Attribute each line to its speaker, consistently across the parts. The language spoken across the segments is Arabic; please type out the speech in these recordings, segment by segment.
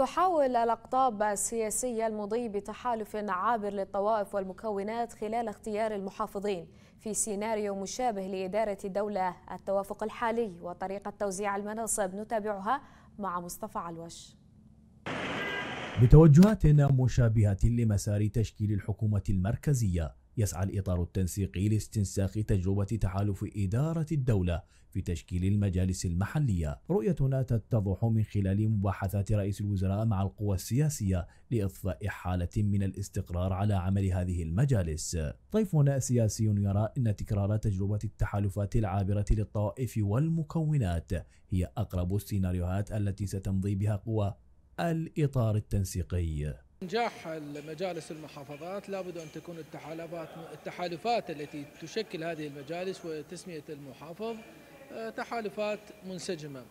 Speaker 1: تحاول الأقطاب السياسية المضي بتحالف عابر للطوائف والمكونات خلال اختيار المحافظين في سيناريو مشابه لإدارة الدولة التوافق الحالي وطريقة توزيع المناصب نتابعها مع مصطفى علوش
Speaker 2: بتوجهات مشابهة لمسار تشكيل الحكومة المركزية يسعى الإطار التنسيقي لاستنساخ تجربة تحالف إدارة الدولة في تشكيل المجالس المحلية رؤيتنا تتضح من خلال مباحثات رئيس الوزراء مع القوى السياسية لإضفاء حالة من الاستقرار على عمل هذه المجالس ضيفنا سياسي يرى أن تكرار تجربة التحالفات العابرة للطوائف والمكونات هي أقرب السيناريوهات التي ستمضي بها قوى الإطار التنسيقي
Speaker 1: نجاح مجالس المحافظات لابد أن تكون التحالفات التحالفات التي تشكل هذه المجالس وتسمية المحافظ آه، تحالفات منسجمة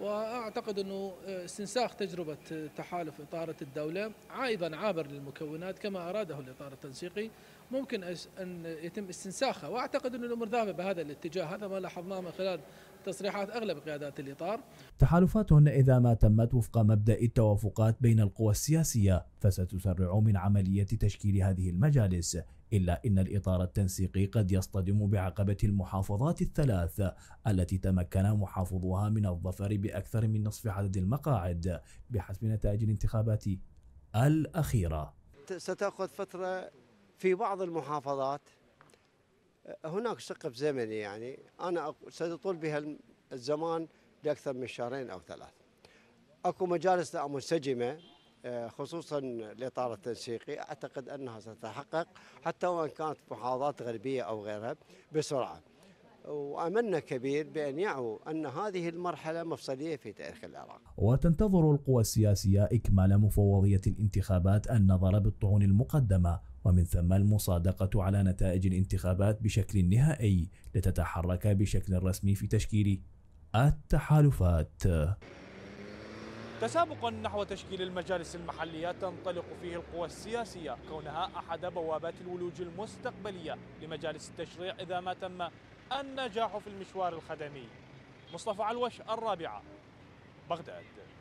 Speaker 1: وأعتقد أنه آه، استنساخ تجربة آه، تحالف إطارة الدولة أيضا عابر للمكونات كما أراده الإطار التنسيقي ممكن أن يتم استنساخها وأعتقد أن الأمور ذاهبة بهذا الاتجاه هذا ما لاحظناه من خلال تصريحات أغلب قيادات الإطار
Speaker 2: تحالفات إذا ما تمت وفق مبدأ التوافقات بين القوى السياسية فستسرع من عملية تشكيل هذه المجالس إلا أن الإطار التنسيقي قد يصطدم بعقبة المحافظات الثلاث التي تمكن محافظوها من الظفر بأكثر من نصف عدد المقاعد بحسب نتائج الانتخابات الأخيرة
Speaker 3: ستأخذ فترة في بعض المحافظات هناك سقف زمني يعني انا سيطول بها الزمان لاكثر من شهرين او ثلاث. اكو مجالس منسجمه آه، خصوصا الاطار التنسيقي اعتقد انها ستتحقق حتى وان كانت محافظات غربيه او غيرها بسرعه. واملنا كبير بان يعوا ان هذه المرحله مفصليه في تاريخ العراق.
Speaker 2: وتنتظر القوى السياسيه اكمال مفوضيه الانتخابات النظر بالطعون المقدمه ومن ثم المصادقة على نتائج الانتخابات بشكل نهائي لتتحرك بشكل رسمي في تشكيل التحالفات تسابقا نحو تشكيل المجالس المحلية تنطلق فيه القوى السياسية كونها أحد بوابات الولوج المستقبلية لمجالس التشريع إذا ما تم النجاح في المشوار الخدمي مصطفى علوش الرابعة بغداد